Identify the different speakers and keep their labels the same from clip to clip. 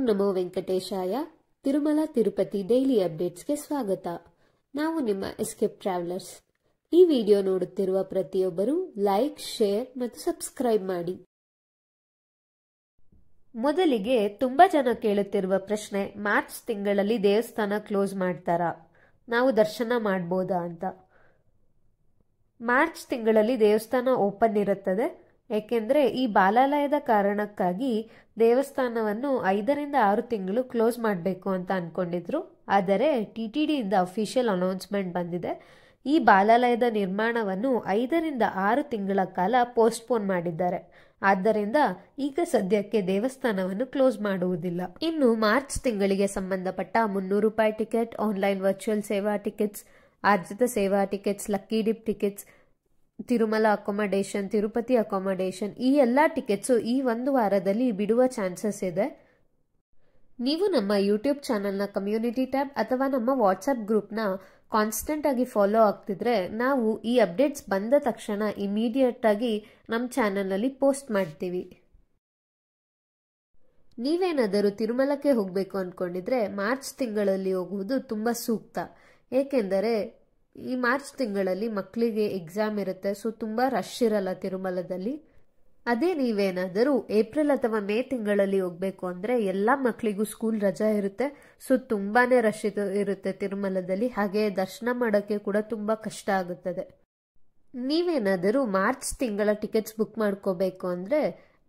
Speaker 1: ಓಂ ನಮೋ ವೆಂಕಟೇಶಾಯ ತಿರುಮಲ ತಿರುಪತಿ ಡೈಲಿ ಅಪ್ಡೇಟ್ಸ್ಗೆ ಸ್ವಾಗತ ನಾವು ನಿಮ್ಮ ಎಸ್ಕೇಪ್ ಟ್ರಾವೆಲರ್ಸ್ ಈ ವಿಡಿಯೋ ನೋಡುತ್ತಿರುವ ಪ್ರತಿಯೊಬ್ಬರು ಲೈಕ್ ಶೇರ್ ಮತ್ತು ಸಬ್ಸ್ಕ್ರೈಬ್ ಮಾಡಿ ಮೊದಲಿಗೆ ತುಂಬಾ ಜನ ಕೇಳುತ್ತಿರುವ ಪ್ರಶ್ನೆ ಮಾರ್ಚ್ ತಿಂಗಳಲ್ಲಿ ದೇವಸ್ಥಾನ ಕ್ಲೋಸ್ ಮಾಡ್ತಾರಾ ನಾವು ದರ್ಶನ ಮಾಡಬಹುದಾ ಅಂತ ಮಾರ್ಚ್ ತಿಂಗಳಲ್ಲಿ ದೇವಸ್ಥಾನ ಓಪನ್ ಇರುತ್ತದೆ ಏಕೆಂದರೆ ಈ ಬಾಲಾಲಯದ ಕಾರಣಕ್ಕಾಗಿ ದೇವಸ್ಥಾನವನ್ನು ಐದರಿಂದ ಆರು ತಿಂಗಳು ಕ್ಲೋಸ್ ಮಾಡಬೇಕು ಅಂತ ಅಂದ್ಕೊಂಡಿದ್ರು ಆದರೆ ಟಿ ಟಿ ಡಿಯಿಂದ ಅಫಿಷಿಯಲ್ ಅನೌನ್ಸ್ಮೆಂಟ್ ಬಂದಿದೆ ಈ ಬಾಲಾಲಯದ ನಿರ್ಮಾಣವನ್ನು ಐದರಿಂದ ಆರು ತಿಂಗಳ ಕಾಲ ಪೋಸ್ಟ್ಪೋನ್ ಮಾಡಿದ್ದಾರೆ ಆದ್ದರಿಂದ ಈಗ ಸದ್ಯಕ್ಕೆ ದೇವಸ್ಥಾನವನ್ನು ಕ್ಲೋಸ್ ಮಾಡುವುದಿಲ್ಲ ಇನ್ನು ಮಾರ್ಚ್ ತಿಂಗಳಿಗೆ ಸಂಬಂಧಪಟ್ಟ ಮುನ್ನೂರು ರೂಪಾಯಿ ಟಿಕೆಟ್ ಆನ್ಲೈನ್ ವರ್ಚುವಲ್ ಸೇವಾ ಟಿಕೆಟ್ಸ್ ಆರ್ಜಿತ ಸೇವಾ tickets lucky dip tickets Tirumala accommodation Tirupati accommodation ಈ ಎಲ್ಲ ಟಿಕೆಟ್ಸು ಈ ಒಂದು ವಾರದಲ್ಲಿ ಬಿಡುವ ಚಾನ್ಸಸ್ ಇದೆ ನೀವು ನಮ್ಮ ಯೂಟ್ಯೂಬ್ ಚಾನಲ್ನ ಕಮ್ಯುನಿಟಿ ಟ್ಯಾಬ್ ಅಥವಾ ನಮ್ಮ ವಾಟ್ಸಪ್ ಗ್ರೂಪ್ನ ಕಾನ್ಸ್ಟೆಂಟ್ ಆಗಿ ಫಾಲೋ ಆಗ್ತಿದ್ರೆ ನಾವು ಈ ಅಪ್ಡೇಟ್ಸ್ ಬಂದ ತಕ್ಷಣ ಇಮಿಡಿಯೇಟ್ ಆಗಿ ನಮ್ಮ ಚಾನೆಲ್ನಲ್ಲಿ ಪೋಸ್ಟ್ ಮಾಡ್ತೀವಿ ನೀವೇನಾದರೂ ತಿರುಮಲಕ್ಕೆ ಹೋಗಬೇಕು ಅಂದ್ಕೊಂಡಿದ್ರೆ ಮಾರ್ಚ್ ತಿಂಗಳಲ್ಲಿ ಹೋಗುವುದು ತುಂಬ ಸೂಕ್ತ ಏಕೆಂದರೆ ಈ ಮಾರ್ಚ್ ತಿಂಗಳಲ್ಲಿ ಮಕ್ಕಳಿಗೆ ಎಕ್ಸಾಮ್ ಇರುತ್ತೆ ಸೊ ತುಂಬ ರಶ್ ಇರಲ್ಲ ತಿರುಮಲದಲ್ಲಿ ಅದೇ ನೀವೇನಾದರೂ ಏಪ್ರಿಲ್ ಅಥವಾ ಮೇ ತಿಂಗಳಲ್ಲಿ ಹೋಗ್ಬೇಕು ಅಂದ್ರೆ ಎಲ್ಲಾ ಮಕ್ಕಳಿಗೂ ಸ್ಕೂಲ್ ರಜಾ ಇರುತ್ತೆ ಸೊ ತುಂಬಾನೇ ರಶ್ ಇರುತ್ತೆ ತಿರುಮಲದಲ್ಲಿ ಹಾಗೆ ದರ್ಶನ ಮಾಡೋಕೆ ಕೂಡ ತುಂಬಾ ಕಷ್ಟ ಆಗುತ್ತದೆ ನೀವೇನಾದರೂ ಮಾರ್ಚ್ ತಿಂಗಳ ಟಿಕೆಟ್ಸ್ ಬುಕ್ ಮಾಡ್ಕೋಬೇಕು ಅಂದ್ರೆ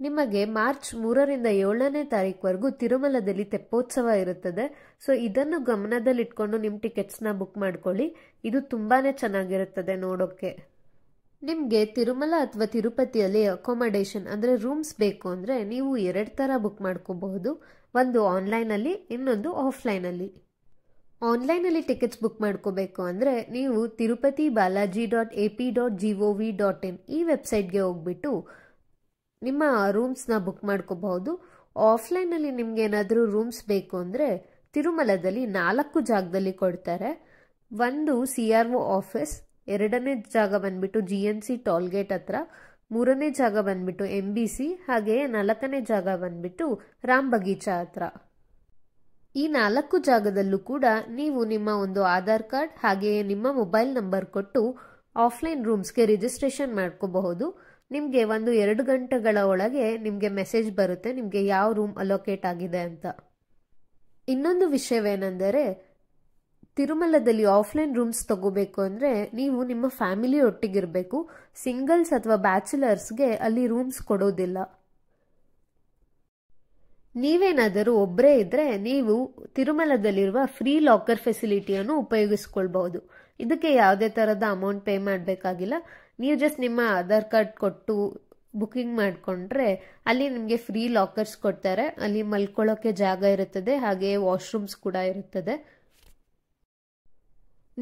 Speaker 1: ನಿಮಗೆ ಮಾರ್ಚ್ ಮೂರರಿಂದ ಏಳನೇ ತಾರೀಕುವರೆಗೂ ತಿರುಮಲದಲ್ಲಿ ತೆಪ್ಪೋತ್ಸವ ಇರುತ್ತದೆ ಸೊ ಇದನ್ನು ಗಮನದಲ್ಲಿಟ್ಕೊಂಡು ನಿಮ್ಮ ಟಿಕೆಟ್ಸ್ನ ಬುಕ್ ಮಾಡ್ಕೊಳ್ಳಿ ಇದು ತುಂಬಾ ಚೆನ್ನಾಗಿರುತ್ತದೆ ನೋಡೋಕೆ ನಿಮಗೆ ತಿರುಮಲ ಅಥವಾ ತಿರುಪತಿಯಲ್ಲಿ ಅಕೊಮಡೇಷನ್ ಅಂದರೆ ರೂಮ್ಸ್ ಬೇಕು ಅಂದರೆ ನೀವು ಎರಡು ಥರ ಬುಕ್ ಮಾಡ್ಕೋಬಹುದು ಒಂದು ಆನ್ಲೈನಲ್ಲಿ ಇನ್ನೊಂದು ಆಫ್ಲೈನಲ್ಲಿ ಆನ್ಲೈನಲ್ಲಿ ಟಿಕೆಟ್ಸ್ ಬುಕ್ ಮಾಡ್ಕೋಬೇಕು ಅಂದರೆ ನೀವು Tirupati Balaji dot A P dot G V dot in ಈ ವೆಬ್ಸೈಟ್ಗೆ ಹೋಗ್ಬಿಟ್ಟು ನಿಮ್ಮ ರೂಮ್ಸ್ನ ಬುಕ್ ಮಾಡ್ಕೋಬಹುದು ಆಫ್ಲೈನಲ್ಲಿ ನಿಮ್ಗೆ ಏನಾದರೂ ರೂಮ್ಸ್ ಬೇಕು ಅಂದರೆ ತಿರುಮಲದಲ್ಲಿ ನಾಲ್ಕು ಜಾಗದಲ್ಲಿ ಕೊಡ್ತಾರೆ ಒಂದು ಸಿ ಆರ್ ಒ ಆಫೀಸ್ ಎರಡನೇ ಜಾಗ ಬಂದ್ಬಿಟ್ಟು ಜಿ ಎನ್ ಸಿ ಟೋಲ್ಗೇಟ್ ಹತ್ರ ಮೂರನೇ ಜಾಗ ಬಂದ್ಬಿಟ್ಟು ಎಂ ಬಿ ಸಿ ಹಾಗೆಯೇ ನಾಲ್ಕನೇ ಜಾಗ ಬಂದ್ಬಿಟ್ಟು ರಾಮ್ ಬಗೀಚಾ ಹತ್ರ ಈ ನಾಲ್ಕು ಜಾಗದಲ್ಲೂ ಕೂಡ ನೀವು ನಿಮ್ಮ ಒಂದು ಆಧಾರ್ ಕಾರ್ಡ್ ಹಾಗೆಯೇ ನಿಮ್ಮ ಮೊಬೈಲ್ ನಂಬರ್ ಕೊಟ್ಟು ಆಫ್ಲೈನ್ ರೂಮ್ಸ್ಗೆ ರಿಜಿಸ್ಟ್ರೇಷನ್ ಮಾಡ್ಕೋಬಹುದು ನಿಮಗೆ ಒಂದು ಎರಡು ಗಂಟೆಗಳ ಒಳಗೆ ನಿಮಗೆ ಮೆಸೇಜ್ ಬರುತ್ತೆ ನಿಮಗೆ ಯಾವ ರೂಮ್ ಅಲೋಕೇಟ್ ಆಗಿದೆ ಅಂತ ಇನ್ನೊಂದು ವಿಷಯವೇನೆಂದರೆ ತಿರುಮಲದಲ್ಲಿ ಆಫ್ಲೈನ್ ರೂಮ್ಸ್ ತಗೋಬೇಕು ಅಂದರೆ ನೀವು ನಿಮ್ಮ ಫ್ಯಾಮಿಲಿ ಒಟ್ಟಿಗಿರಬೇಕು ಸಿಂಗಲ್ಸ್ ಅಥವಾ ಬ್ಯಾಚುಲರ್ಸ್ಗೆ ಅಲ್ಲಿ ರೂಮ್ಸ್ ಕೊಡೋದಿಲ್ಲ ನೀವೇನಾದರೂ ಒಬ್ಬರೇ ಇದ್ದರೆ ನೀವು ತಿರುಮಲದಲ್ಲಿರುವ ಫ್ರೀ ಲಾಕರ್ ಫೆಸಿಲಿಟಿಯನ್ನು ಉಪಯೋಗಿಸ್ಕೊಳ್ಬಹುದು ಇದಕ್ಕೆ ಯಾವುದೇ ಥರದ ಅಮೌಂಟ್ ಪೇ ಮಾಡಬೇಕಾಗಿಲ್ಲ ನೀವು ಜಸ್ಟ್ ನಿಮ್ಮ ಆಧಾರ್ ಕಾರ್ಡ್ ಕೊಟ್ಟು ಬುಕ್ಕಿಂಗ್ ಮಾಡಿಕೊಂಡ್ರೆ ಅಲ್ಲಿ ನಿಮಗೆ ಫ್ರೀ ಲಾಕರ್ಸ್ ಕೊಡ್ತಾರೆ ಅಲ್ಲಿ ಮಲ್ಕೊಳ್ಳೋಕ್ಕೆ ಜಾಗ ಇರುತ್ತದೆ ಹಾಗೆ ವಾಶ್ರೂಮ್ಸ್ ಕೂಡ ಇರುತ್ತದೆ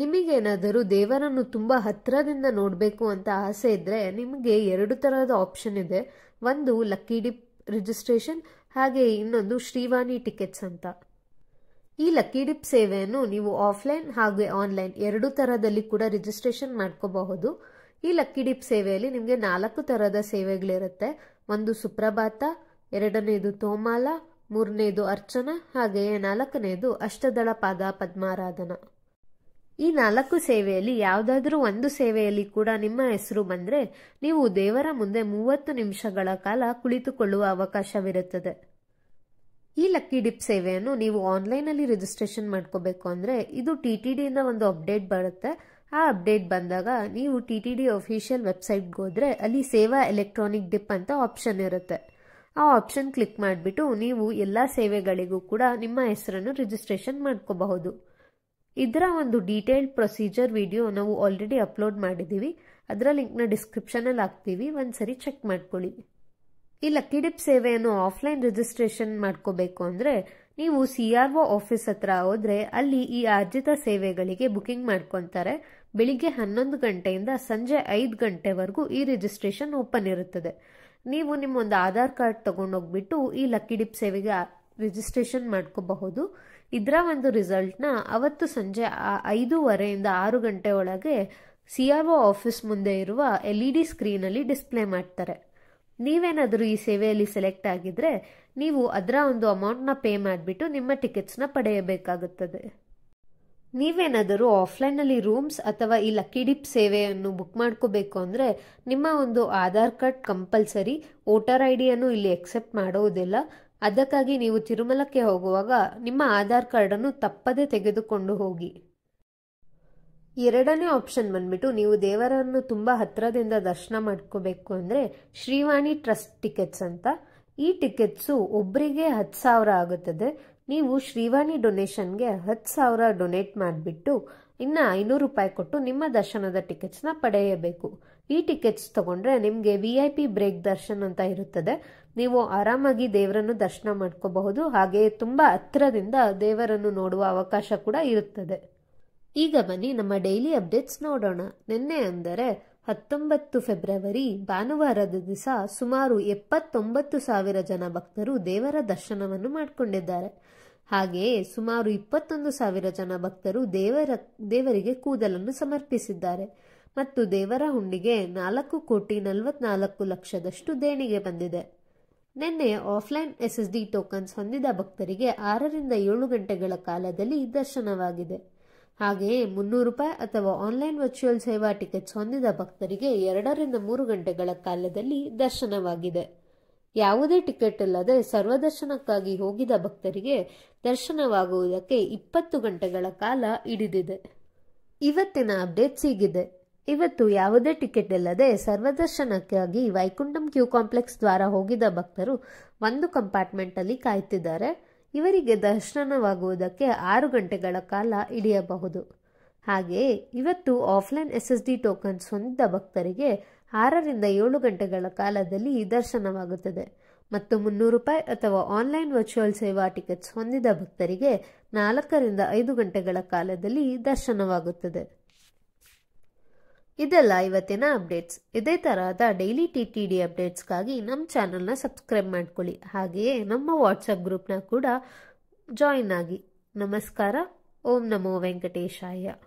Speaker 1: ನಿಮಗೇನಾದರೂ ದೇವರನ್ನು ತುಂಬ ಹತ್ತಿರದಿಂದ ನೋಡಬೇಕು ಅಂತ ಆಸೆ ಇದ್ದರೆ ನಿಮಗೆ ಎರಡು ಥರದ ಆಪ್ಷನ್ ಇದೆ ಒಂದು ಲಕ್ಕಿ ಡಿಪ್ ರಿಜಿಸ್ಟ್ರೇಷನ್ ಹಾಗೆ ಇನ್ನೊಂದು ಶ್ರೀವಾಣಿ ಟಿಕೆಟ್ಸ್ ಅಂತ ಈ ಲಕ್ಕಿ ಡಿಪ್ ಸೇವೆಯನ್ನು ನೀವು ಆಫ್ಲೈನ್ ಹಾಗೆ ಆನ್ಲೈನ್ ಎರಡು ಥರದಲ್ಲಿ ಕೂಡ ರಿಜಿಸ್ಟ್ರೇಷನ್ ಮಾಡ್ಕೋಬಹುದು ಈ ಲಕ್ಕಿ ಡಿಪ್ ಸೇವೆಯಲ್ಲಿ ನಿಮಗೆ ನಾಲ್ಕು ಥರದ ಸೇವೆಗಳಿರುತ್ತೆ ಒಂದು ಸುಪ್ರಭಾತ ಎರಡನೇದು ತೋಮಾಲ ಮೂರನೇದು ಅರ್ಚನ ಹಾಗೆಯೇ ನಾಲ್ಕನೇದು ಅಷ್ಟದಳ ಪಾದ ಪದ್ಮಾರಾಧನ ಈ ನಾಲ್ಕು ಸೇವೆಯಲ್ಲಿ ಯಾವುದಾದ್ರೂ ಒಂದು ಸೇವೆಯಲ್ಲಿ ಕೂಡ ನಿಮ್ಮ ಹೆಸರು ಬಂದ್ರೆ ನೀವು ದೇವರ ಮುಂದೆ ಮೂವತ್ತು ನಿಮಿಷಗಳ ಕಾಲ ಕುಳಿತುಕೊಳ್ಳುವ ಅವಕಾಶವಿರುತ್ತದೆ ಈ ಲಕ್ಕಿ ಡಿಪ್ ಸೇವೆಯನ್ನು ನೀವು ಆನ್ಲೈನ್ ಅಲ್ಲಿ ರಿಜಿಸ್ಟ್ರೇಷನ್ ಮಾಡ್ಕೋಬೇಕು ಅಂದ್ರೆ ಇದು ಟಿ ಟಿ ಒಂದು ಅಪ್ಡೇಟ್ ಬರುತ್ತೆ ಆ ಅಪ್ಡೇಟ್ ಬಂದಾಗ ನೀವು ಟಿ ಟಿ ಡಿ ಅಫಿಷಿಯಲ್ ವೆಬ್ಸೈಟ್ಗೆ ಹೋದರೆ ಅಲ್ಲಿ ಸೇವಾ ಎಲೆಕ್ಟ್ರಾನಿಕ್ ಡಿಪ್ ಅಂತ ಆಪ್ಷನ್ ಇರುತ್ತೆ ಆ ಆಪ್ಷನ್ ಕ್ಲಿಕ್ ಮಾಡಿಬಿಟ್ಟು ನೀವು ಎಲ್ಲ ಸೇವೆಗಳಿಗೂ ಕೂಡ ನಿಮ್ಮ ಹೆಸರನ್ನು ರಿಜಿಸ್ಟ್ರೇಷನ್ ಮಾಡ್ಕೋಬಹುದು ಇದರ ಒಂದು ಡೀಟೇಲ್ಡ್ ಪ್ರೊಸೀಜರ್ ವಿಡಿಯೋ ನಾವು ಆಲ್ರೆಡಿ ಅಪ್ಲೋಡ್ ಮಾಡಿದ್ದೀವಿ ಅದರ ಲಿಂಕ್ನ ಡಿಸ್ಕ್ರಿಪ್ಷನಲ್ಲಿ ಹಾಕ್ತೀವಿ ಒಂದ್ಸರಿ ಚೆಕ್ ಮಾಡ್ಕೊಳ್ಳಿ ಈ ಲಕ್ಕಿ ಡಿಪ್ ಸೇವೆಯನ್ನು ಆಫ್ಲೈನ್ ರಿಜಿಸ್ಟ್ರೇಷನ್ ಮಾಡ್ಕೋಬೇಕು ಅಂದರೆ ನೀವು ಸಿ ಆರ್ ಒ ಆಫೀಸ್ ಹತ್ರ ಹೋದರೆ ಅಲ್ಲಿ ಈ ಅರ್ಜಿತ ಸೇವೆಗಳಿಗೆ ಬುಕಿಂಗ್ ಮಾಡ್ಕೊತಾರೆ ಬೆಳಿಗ್ಗೆ ಹನ್ನೊಂದು ಗಂಟೆಯಿಂದ ಸಂಜೆ ಐದು ಗಂಟೆವರೆಗೂ ಈ ರಿಜಿಸ್ಟ್ರೇಷನ್ ಓಪನ್ ಇರುತ್ತದೆ ನೀವು ನಿಮ್ಮೊಂದು ಆಧಾರ್ ಕಾರ್ಡ್ ತಗೊಂಡೋಗ್ಬಿಟ್ಟು ಈ ಲಕ್ಕಿ ಡಿಪ್ ಸೇವೆಗೆ ರಿಜಿಸ್ಟ್ರೇಷನ್ ಮಾಡ್ಕೋಬಹುದು ಇದರ ಒಂದು ರಿಸಲ್ಟ್ನ ಅವತ್ತು ಸಂಜೆ ಐದೂವರೆಯಿಂದ ಆರು ಗಂಟೆ ಒಳಗೆ ಸಿ ಆರ್ ಒ ಆಫೀಸ್ ಮುಂದೆ ಇರುವ ಎಲ್ ಇ ಡಿ ಸ್ಕ್ರೀನಲ್ಲಿ ಡಿಸ್ಪ್ಲೇ ಮಾಡ್ತಾರೆ ನೀವೇನಾದರೂ ಈ ಸೇವೆಯಲ್ಲಿ ಸೆಲೆಕ್ಟ್ ಆಗಿದ್ರೆ ನೀವು ಅದರ ಒಂದು ಅಮೌಂಟ್ನ ಪೇ ಮಾಡಿಬಿಟ್ಟು ನಿಮ್ಮ ಟಿಕೆಟ್ಸ್ನ ಪಡೆಯಬೇಕಾಗುತ್ತದೆ ನೀವೇನಾದರೂ ಆಫ್ಲೈನಲ್ಲಿ ರೂಮ್ಸ್ ಅಥವಾ ಈ ಲಕ್ಕಿ ಡಿಪ್ ಸೇವೆಯನ್ನು ಬುಕ್ ಮಾಡ್ಕೋಬೇಕು ಅಂದರೆ ನಿಮ್ಮ ಒಂದು Aadhaar card compulsory voter I ಡಿಯನ್ನು ಇಲ್ಲಿ ಎಕ್ಸೆಪ್ಟ್ ಮಾಡೋದಿಲ್ಲ ಅದಕ್ಕಾಗಿ ನೀವು ತಿರುಮಲಕ್ಕೆ ಹೋಗುವಾಗ ನಿಮ್ಮ ಆಧಾರ್ ಕಾರ್ಡನ್ನು ತಪ್ಪದೇ ತೆಗೆದುಕೊಂಡು ಹೋಗಿ ಎರಡನೇ ಆಪ್ಷನ್ ಬಂದ್ಬಿಟ್ಟು ನೀವು ದೇವರನ್ನು ತುಂಬ ಹತ್ತಿರದಿಂದ ದರ್ಶನ ಮಾಡ್ಕೋಬೇಕು ಅಂದರೆ ಶ್ರೀವಾಣಿ ಟ್ರಸ್ಟ್ ಟಿಕೆಟ್ಸ್ ಅಂತ ಈ ಟಿಕೆಟ್ಸು ಒಬ್ಬರಿಗೆ ಹತ್ತು ಸಾವಿರ ಆಗುತ್ತದೆ ನೀವು ಶ್ರೀವಾಣಿ ಡೊನೇಷನ್ಗೆ ಹತ್ತು ಸಾವಿರ ಡೊನೇಟ್ ಮಾಡಿಬಿಟ್ಟು ಇನ್ನು ಐನೂರು ರೂಪಾಯಿ ಕೊಟ್ಟು ನಿಮ್ಮ ದರ್ಶನದ ಟಿಕೆಟ್ಸ್ನ ಪಡೆಯಬೇಕು ಈ ಟಿಕೆಟ್ಸ್ ತಗೊಂಡ್ರೆ ನಿಮಗೆ ವಿ ಐ ಪಿ ಬ್ರೇಕ್ ದರ್ಶನ್ ಅಂತ ಇರುತ್ತದೆ ನೀವು ಆರಾಮಾಗಿ ದೇವರನ್ನು ದರ್ಶನ ಮಾಡ್ಕೋಬಹುದು ಹಾಗೆಯೇ ತುಂಬ ಹತ್ತಿರದಿಂದ ದೇವರನ್ನು ನೋಡುವ ಅವಕಾಶ ಕೂಡ ಇರುತ್ತದೆ ಈಗ ಬನ್ನಿ ನಮ್ಮ ಡೈಲಿ ಅಪ್ಡೇಟ್ಸ್ ನೋಡೋಣ ನಿನ್ನೆ ಅಂದರೆ ಹತ್ತೊಂಬತ್ತು ಫೆಬ್ರವರಿ ಭಾನುವಾರದ ದಿವಸ ಸುಮಾರು ಎಪ್ಪತ್ತೊಂಬತ್ತು ಸಾವಿರ ಜನ ಭಕ್ತರು ದೇವರ ದರ್ಶನವನ್ನು ಮಾಡಿಕೊಂಡಿದ್ದಾರೆ ಹಾಗೆಯೇ ಸುಮಾರು ಇಪ್ಪತ್ತೊಂದು ಸಾವಿರ ಜನ ಭಕ್ತರು ದೇವರ ದೇವರಿಗೆ ಕೂದಲನ್ನು ಸಮರ್ಪಿಸಿದ್ದಾರೆ ಮತ್ತು ದೇವರ ಹುಂಡಿಗೆ ನಾಲ್ಕು ಕೋಟಿ ನಲವತ್ನಾಲ್ಕು ಲಕ್ಷದಷ್ಟು ದೇಣಿಗೆ ಬಂದಿದೆ ನಿನ್ನೆ ಆಫ್ಲೈನ್ ಎಸ್ಎಸ್ಡಿ ಟೋಕನ್ಸ್ ಹೊಂದಿದ ಭಕ್ತರಿಗೆ ಆರರಿಂದ ಏಳು ಗಂಟೆಗಳ ಕಾಲದಲ್ಲಿ ದರ್ಶನವಾಗಿದೆ ಹಾಗೆಯೇ ಮುನ್ನೂರು ರೂಪಾಯಿ ಅಥವಾ ಆನ್ಲೈನ್ ವರ್ಚುವಲ್ ಸೇವಾ ಟಿಕೆಟ್ಸ್ ಹೊಂದಿದ ಭಕ್ತರಿಗೆ ಎರಡರಿಂದ ಮೂರು ಗಂಟೆಗಳ ಕಾಲದಲ್ಲಿ ದರ್ಶನವಾಗಿದೆ ಯಾವುದೇ ಟಿಕೆಟ್ ಇಲ್ಲದೆ ಸರ್ವದರ್ಶನಕ್ಕಾಗಿ ಹೋಗಿದ ಭಕ್ತರಿಗೆ ದರ್ಶನವಾಗುವುದಕ್ಕೆ ಇಪ್ಪತ್ತು ಗಂಟೆಗಳ ಕಾಲ ಹಿಡಿದಿದೆ ಇವತ್ತಿನ ಅಪ್ಡೇಟ್ಸ್ ಹೀಗಿದೆ ಇವತ್ತು ಯಾವುದೇ ಟಿಕೆಟ್ ಇಲ್ಲದೆ ಸರ್ವದರ್ಶನಕ್ಕಾಗಿ ವೈಕುಂಠಂ ಕ್ಯೂ ಕಾಂಪ್ಲೆಕ್ಸ್ ದ್ವಾರ ಹೋಗಿದ ಭಕ್ತರು ಒಂದು ಕಂಪಾರ್ಟ್ಮೆಂಟಲ್ಲಿ ಕಾಯ್ತಿದ್ದಾರೆ ಇವರಿಗೆ ದರ್ಶನವಾಗುವುದಕ್ಕೆ ಆರು ಗಂಟೆಗಳ ಕಾಲ ಹಿಡಿಯಬಹುದು ಹಾಗೆಯೇ ಇವತ್ತು offline S S D tokens ಹೊಂದಿದ ಭಕ್ತರಿಗೆ ಆರರಿಂದ ಏಳು ಗಂಟೆಗಳ ಕಾಲದಲ್ಲಿ ದರ್ಶನವಾಗುತ್ತದೆ ಮತ್ತು ಮುನ್ನೂರು ರೂಪಾಯಿ ಅಥವಾ ಆನ್ಲೈನ್ ವರ್ಚುವಲ್ ಸೇವಾ ಟಿಕೆಟ್ಸ್ ಹೊಂದಿದ ಭಕ್ತರಿಗೆ ನಾಲ್ಕರಿಂದ ಐದು ಗಂಟೆಗಳ ಕಾಲದಲ್ಲಿ ದರ್ಶನವಾಗುತ್ತದೆ ಇದೆಲ್ಲ ಇವತ್ತಿನ ಅಪ್ಡೇಟ್ಸ್ ಇದೇ ತರಹದ ಡೈಲಿ ಟಿ ಟಿ ಡಿ ಅಪ್ಡೇಟ್ಸ್ಗಾಗಿ ನಮ್ಮ ಚಾನಲ್ನ ಸಬ್ಸ್ಕ್ರೈಬ್ ಮಾಡ್ಕೊಳ್ಳಿ ಹಾಗೆಯೇ ನಮ್ಮ ವಾಟ್ಸಪ್ ಗ್ರೂಪ್ನ ಕೂಡ ಜಾಯಿನ್ ಆಗಿ ನಮಸ್ಕಾರ ಓಂ ನಮೋ ವೆಂಕಟೇಶಾಯ